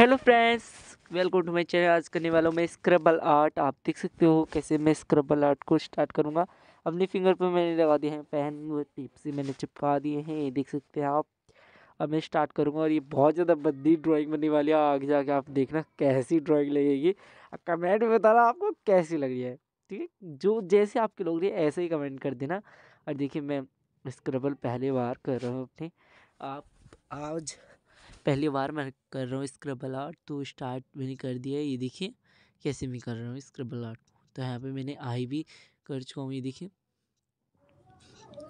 hello friends welcome to my channel आज करने वाला हूँ मैं स्क्रबल आर्ट आप देख सकते हो कैसे मैं स्क्रबल आर्ट को स्टार्ट करूँगा अपने फिंगर पर मैंने लगा दिए हैं पेन वो टिप से मैंने चिपका दिए हैं ये देख सकते हैं आप अब मैं स्टार्ट करूँगा और ये बहुत ज़्यादा बद्दी ड्राइंग बनने वाली है आगे जाके आप देखना कैसी ड्राॅइंग लगेगी कमेंट में बताना आपको कैसी लग रही है ठीक है जो जैसे आपके लोग रही ऐसे ही कमेंट कर देना और देखिए मैं स्क्रबल पहली बार कर रहा हूँ अपने आप आज पहली बार मैं कर रहा हूँ स्क्रबल आर्ट तो स्टार्ट मैंने कर दिया है ये देखिए कैसे मैं कर रहा हूँ स्क्रबल आर्ट तो यहाँ पे मैंने आई भी कर चुका हूँ ये देखिए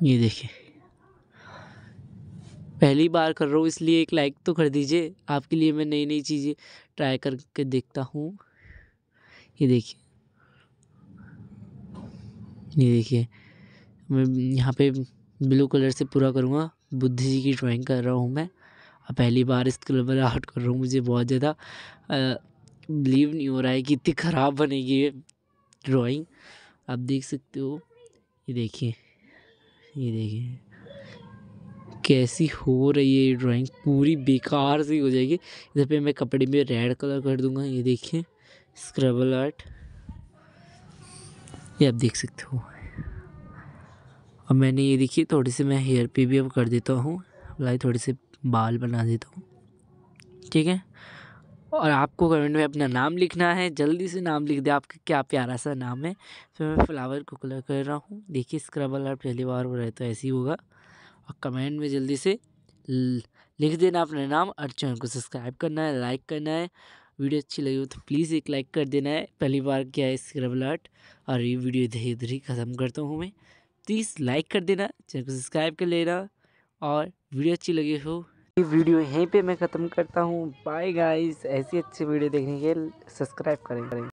ये देखिए पहली बार कर रहा हूँ इसलिए एक लाइक तो कर दीजिए आपके लिए मैं नई नई चीज़ें ट्राई करके देखता हूँ ये देखिए ये देखिए मैं यहाँ पे ब्लू कलर से पूरा करूँगा बुद्ध जी की ड्राइंग कर रहा हूँ मैं पहली बार इसके लिए आर्ट कर रहा हूँ मुझे बहुत ज़्यादा बिलीव नहीं हो रहा है कि इतनी ख़राब बनेगी ये ड्राइंग आप देख सकते हो ये देखिए ये देखिए कैसी हो रही है ये ड्राइंग पूरी बेकार सी हो जाएगी इधर पे मैं कपड़े में रेड कलर कर दूंगा ये देखिए स्क्रबल आर्ट ये आप देख सकते हो अब मैंने ये देखिए थोड़े से मैं हेयर पे भी अब कर देता हूँ लाई थोड़े से बाल बना देता हूँ ठीक है और आपको कमेंट में अपना नाम लिखना है जल्दी से नाम लिख दे आपका क्या प्यारा सा नाम है फिर मैं फ्लावर को कलर कर रहा हूँ देखिए स्क्रबल और पहली बार हो रहे तो ऐसे ही होगा और कमेंट में जल्दी से लिख देना अपना नाम और चैनल को सब्सक्राइब करना है लाइक करना है वीडियो अच्छी लगी हो तो प्लीज़ एक लाइक कर देना है पहली बार क्या है स्क्रबल आर्ट और ये वीडियो धीरे धीरे ख़त्म करता हूँ मैं प्लीज़ लाइक कर देना चैनल को सब्सक्राइब कर लेना और वीडियो अच्छी लगी हो ये वीडियो यहीं पे मैं ख़त्म करता हूँ बाय गाइस ऐसी अच्छी वीडियो देखने के लिए सब्सक्राइब करें